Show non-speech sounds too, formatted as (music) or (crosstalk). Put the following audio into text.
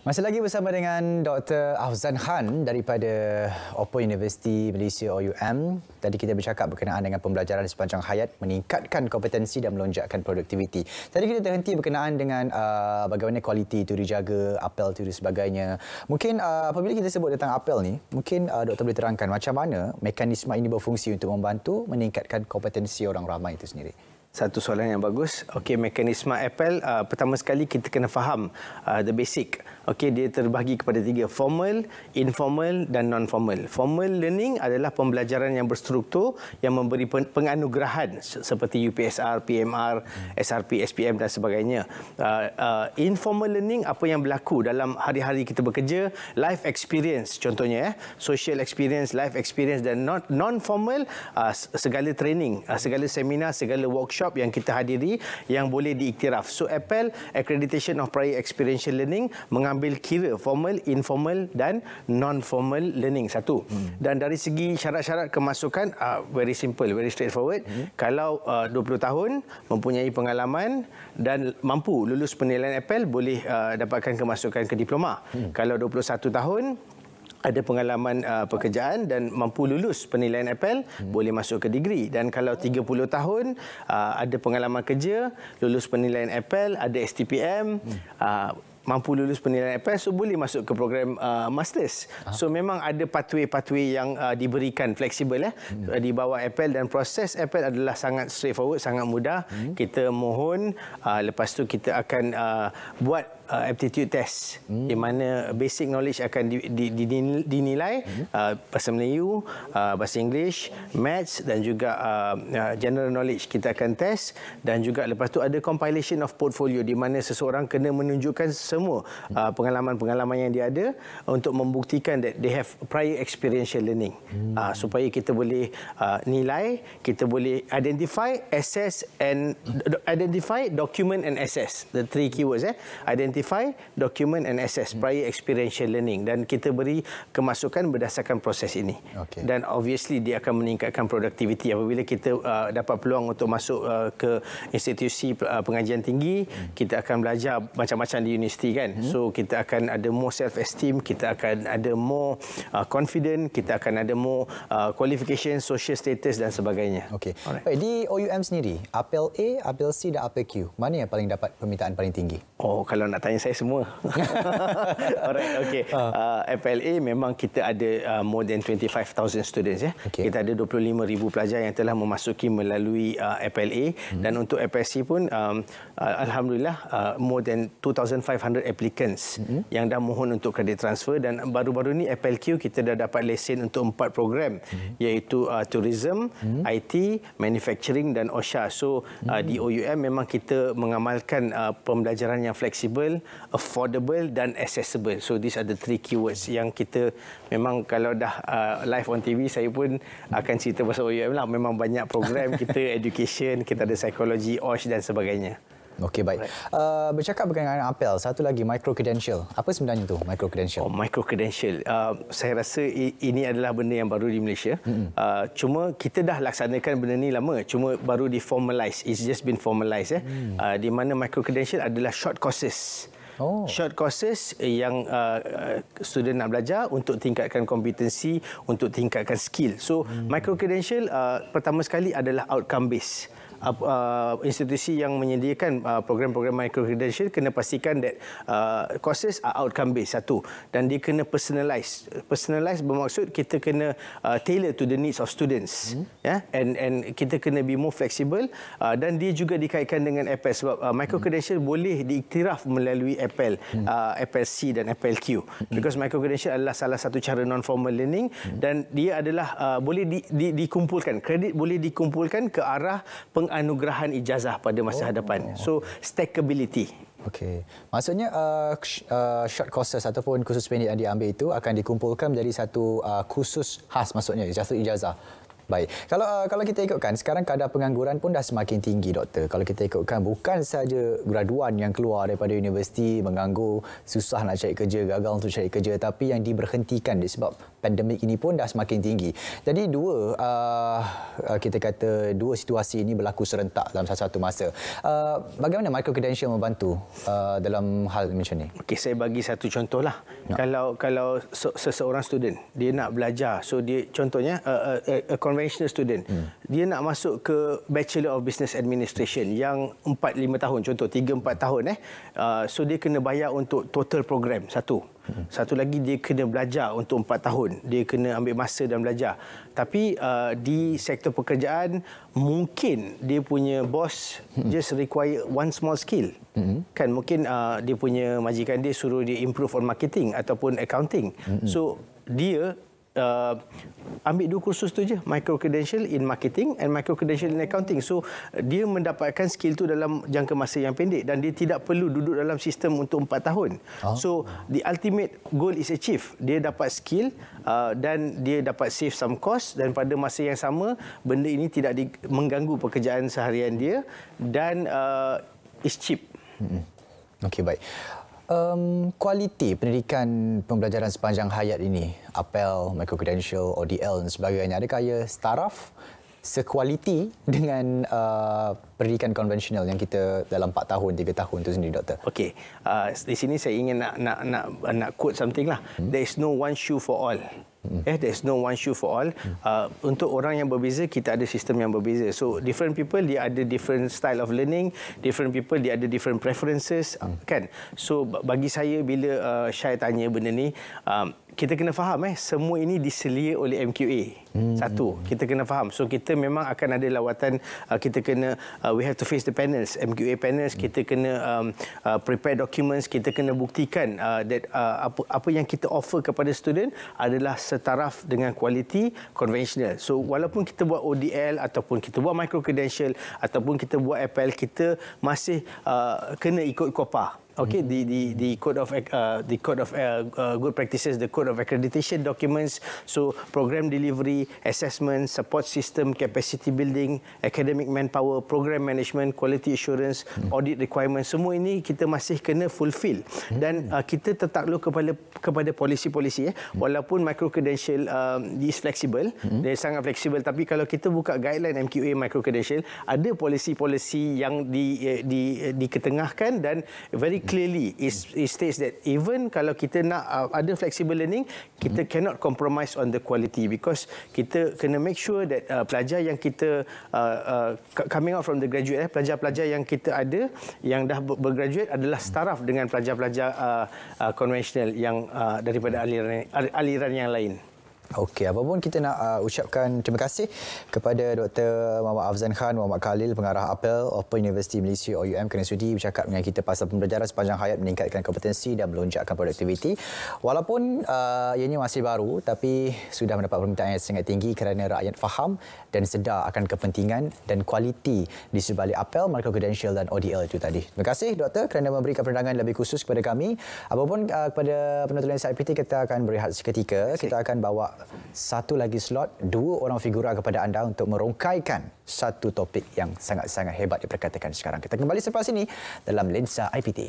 Masih lagi bersama dengan Dr. Afzan Khan daripada Oppo University Malaysia OUM. Tadi kita bercakap berkenaan dengan pembelajaran sepanjang hayat meningkatkan kompetensi dan melonjakkan produktiviti. Tadi kita terhenti berkenaan dengan uh, bagaimana kualiti itu dijaga, apel itu dan sebagainya. Mungkin uh, apabila kita sebut tentang apel ni, mungkin uh, doktor boleh terangkan macam mana mekanisme ini berfungsi untuk membantu meningkatkan kompetensi orang ramai itu sendiri. Satu soalan yang bagus. Okey, mekanisme Apple. Uh, pertama sekali kita kena faham uh, the basic. Okey, dia terbahagi kepada tiga: formal, informal dan non-formal. Formal learning adalah pembelajaran yang berstruktur yang memberi penganugerahan seperti UPSR, PMR, SRP, SPM dan sebagainya. Uh, uh, informal learning apa yang berlaku dalam hari-hari kita bekerja, life experience contohnya, eh, social experience, life experience dan non-formal uh, segala training, uh, segala seminar, segala workshop workshop yang kita hadiri yang boleh diiktiraf. So APEL Accreditation of Prior Experiential Learning mengambil kira formal, informal dan non-formal learning satu. Hmm. Dan dari segi syarat-syarat kemasukan uh, very simple, very straightforward. Hmm. Kalau ah, uh, 20 tahun mempunyai pengalaman dan mampu lulus penilaian APEL boleh uh, dapatkan kemasukan ke diploma. Hmm. Kalau 21 tahun ada pengalaman uh, pekerjaan dan mampu lulus penilaian APEL hmm. boleh masuk ke degree dan kalau 30 tahun uh, ada pengalaman kerja lulus penilaian APEL ada STPM hmm. uh, mampu lulus penilaian APEL so boleh masuk ke program uh, masters. Aha. So memang ada pathway-pathway yang uh, diberikan fleksibel eh hmm. di bawah APEL dan proses APEL adalah sangat straightforward, sangat mudah. Hmm. Kita mohon uh, lepas tu kita akan uh, buat uh, aptitude test hmm. di mana basic knowledge akan di, di, di, di, dinilai hmm. uh, bahasa Melayu, uh, bahasa English, maths dan juga uh, uh, general knowledge kita akan test dan juga lepas tu ada compilation of portfolio di mana seseorang kena menunjukkan semua uh, pengalaman-pengalaman uh, yang dia ada untuk membuktikan that they have prior experiential learning hmm. uh, supaya kita boleh uh, nilai, kita boleh identify, assess and identify, document and assess the three keywords eh identify identify, document and assess hmm. prior experiential learning dan kita beri kemasukan berdasarkan proses ini. Okay. Dan obviously dia akan meningkatkan produktiviti apabila kita uh, dapat peluang untuk masuk uh, ke institusi uh, pengajian tinggi, hmm. kita akan belajar macam-macam di universiti kan. Hmm. So kita akan ada more self esteem, kita akan ada more uh, confident, kita akan ada more uh, qualification, social status dan sebagainya. Okey. Eh, di OUM sendiri, APEL A, APEL C dan APEL Q, mana yang paling dapat permintaan paling tinggi? Oh, kalau nak tanya saya semua. (laughs) Alright, okay. Ah. Uh, FLA memang kita ada uh, more than 25,000 students. ya. Yeah? Okay. Kita ada 25,000 pelajar yang telah memasuki melalui uh, FLA. Hmm. Dan untuk FSC pun, um, uh, Alhamdulillah, uh, more than 2,500 applicants hmm. yang dah mohon untuk kredit transfer. Dan baru-baru ni FLQ kita dah dapat lesen untuk empat program. Hmm. Iaitu uh, Tourism, hmm. IT, Manufacturing dan OSHA. So, uh, hmm. di OUM memang kita mengamalkan uh, pembelajaran yang yang fleksibel, affordable dan accessible. So these are the three keywords yang kita memang kalau dah uh, live on TV saya pun akan cerita pasal UM lah. Memang banyak program (laughs) kita education, kita ada psikologi, OSH dan sebagainya. Okey baik. Uh, bercakap berkenaan apel, satu lagi micro credential. Apa sebenarnya tu micro credential? Oh, micro credential. Uh, saya rasa ini adalah benda yang baru di Malaysia. Mm-hmm. Uh, cuma kita dah laksanakan benda ni lama, cuma baru di formalize. It's just been formalized eh. Mm. Uh, di mana micro credential adalah short courses. Oh. Short courses yang uh, uh, student nak belajar untuk tingkatkan kompetensi, untuk tingkatkan skill. So, hmm. micro credential uh, pertama sekali adalah outcome based uh, institusi yang menyediakan uh, program-program uh, micro-credential kena pastikan that uh, courses are outcome based satu dan dia kena personalize personalize bermaksud kita kena uh, tailor to the needs of students mm. yeah? and and kita kena be more flexible uh, dan dia juga dikaitkan dengan APEL sebab uh, micro-credential mm. boleh diiktiraf melalui APEL mm. uh, APEL-C dan APEL-Q mm. because micro-credential adalah salah satu cara non-formal learning mm. dan dia adalah uh, boleh di, di, dikumpulkan kredit boleh dikumpulkan ke arah peng, penganugerahan ijazah pada masa oh, hadapan. So, stackability. Okey. Maksudnya uh, uh, short courses ataupun kursus pendek yang diambil itu akan dikumpulkan menjadi satu uh, kursus khas maksudnya ijazah ijazah. Baik. Kalau uh, kalau kita ikutkan sekarang kadar pengangguran pun dah semakin tinggi doktor. Kalau kita ikutkan bukan saja graduan yang keluar daripada universiti menganggur, susah nak cari kerja, gagal untuk cari kerja tapi yang diberhentikan disebab pandemik ini pun dah semakin tinggi. Jadi dua uh, uh, kita kata dua situasi ini berlaku serentak dalam satu masa. Uh, bagaimana micro credential membantu uh, dalam hal macam ni? Okey, saya bagi satu contohlah. Ya. Kalau kalau seseorang student dia nak belajar, so dia contohnya uh, uh, uh, conventional student hmm. dia nak masuk ke bachelor of business administration yang 4 5 tahun contoh 3 4 tahun eh uh, so dia kena bayar untuk total program satu hmm. satu lagi dia kena belajar untuk 4 tahun dia kena ambil masa dan belajar tapi uh, di sektor pekerjaan mungkin dia punya bos hmm. just require one small skill hmm. kan mungkin uh, dia punya majikan dia suruh dia improve on marketing ataupun accounting so dia uh, ambil dua kursus tu je micro credential in marketing and micro credential in accounting so dia mendapatkan skill tu dalam jangka masa yang pendek dan dia tidak perlu duduk dalam sistem untuk 4 tahun huh? Ah. so the ultimate goal is achieved. dia dapat skill uh, dan dia dapat save some cost dan pada masa yang sama benda ini tidak mengganggu pekerjaan seharian dia dan uh, is cheap hmm, hmm. okey baik um, kualiti pendidikan pembelajaran sepanjang hayat ini? APEL, Microcredential, ODL dan sebagainya. ada kaya setaraf sekualiti dengan uh, pendidikan konvensional yang kita dalam 4 tahun, 3 tahun itu sendiri, Doktor? Okey. Uh, di sini saya ingin nak, nak, nak, nak quote something lah. Hmm. There is no one shoe for all. Mm. Yeah, there is no one shoe for all. Mm. Uh, untuk orang yang berbeza, kita ada sistem yang berbeza. So different people, dia ada different style of learning. Different people, dia ada different preferences, mm. kan? So bagi saya bila uh, saya tanya benda ni. Um, kita kena faham eh semua ini diselia oleh MQA. Hmm. Satu, kita kena faham. So kita memang akan ada lawatan uh, kita kena uh, we have to face the panels, MQA panels, hmm. kita kena um, uh, prepare documents, kita kena buktikan uh, that uh, apa apa yang kita offer kepada student adalah setaraf dengan kualiti konvensional. So walaupun kita buat ODL ataupun kita buat micro credential ataupun kita buat APL kita masih uh, kena ikut COPPA okay the the the code of uh, the code of uh, uh, good practices the code of accreditation documents so program delivery assessment support system capacity building academic manpower program management quality assurance hmm. audit requirements semua ini kita masih kena fulfil. Hmm. dan uh, kita tertakluk kepada kepada polisi-polisi eh hmm. walaupun micro credential um, is flexible hmm. dia sangat flexible tapi kalau kita buka guideline MQA micro credential ada polisi-polisi yang di, eh, di eh, di ketengahkan dan very clearly it, it states that even kalau kita nak uh, ada flexible learning kita mm. cannot compromise on the quality because kita kena make sure that uh, pelajar yang kita uh, uh, coming out from the graduate eh, pelajar-pelajar yang kita ada yang dah bergraduate adalah setaraf dengan pelajar-pelajar uh, uh, conventional yang uh, daripada hmm. aliran aliran yang lain. Okey, apa pun kita nak uh, ucapkan terima kasih kepada Dr. Muhammad Afzan Khan, Muhammad Khalil, pengarah Apple Open University Malaysia OUM kerana sudi bercakap dengan kita pasal pembelajaran sepanjang hayat meningkatkan kompetensi dan melonjakkan produktiviti. Walaupun uh, ianya masih baru tapi sudah mendapat permintaan yang sangat tinggi kerana rakyat faham dan sedar akan kepentingan dan kualiti di sebalik Apple, Micro Credential dan ODL itu tadi. Terima kasih Dr. kerana memberikan pandangan lebih khusus kepada kami. Apa pun uh, kepada penonton SIPT kita akan berehat seketika. Kita akan bawa satu lagi slot, dua orang figura kepada anda untuk merongkaikan satu topik yang sangat-sangat hebat diperkatakan sekarang. Kita kembali selepas ini dalam Lensa IPT.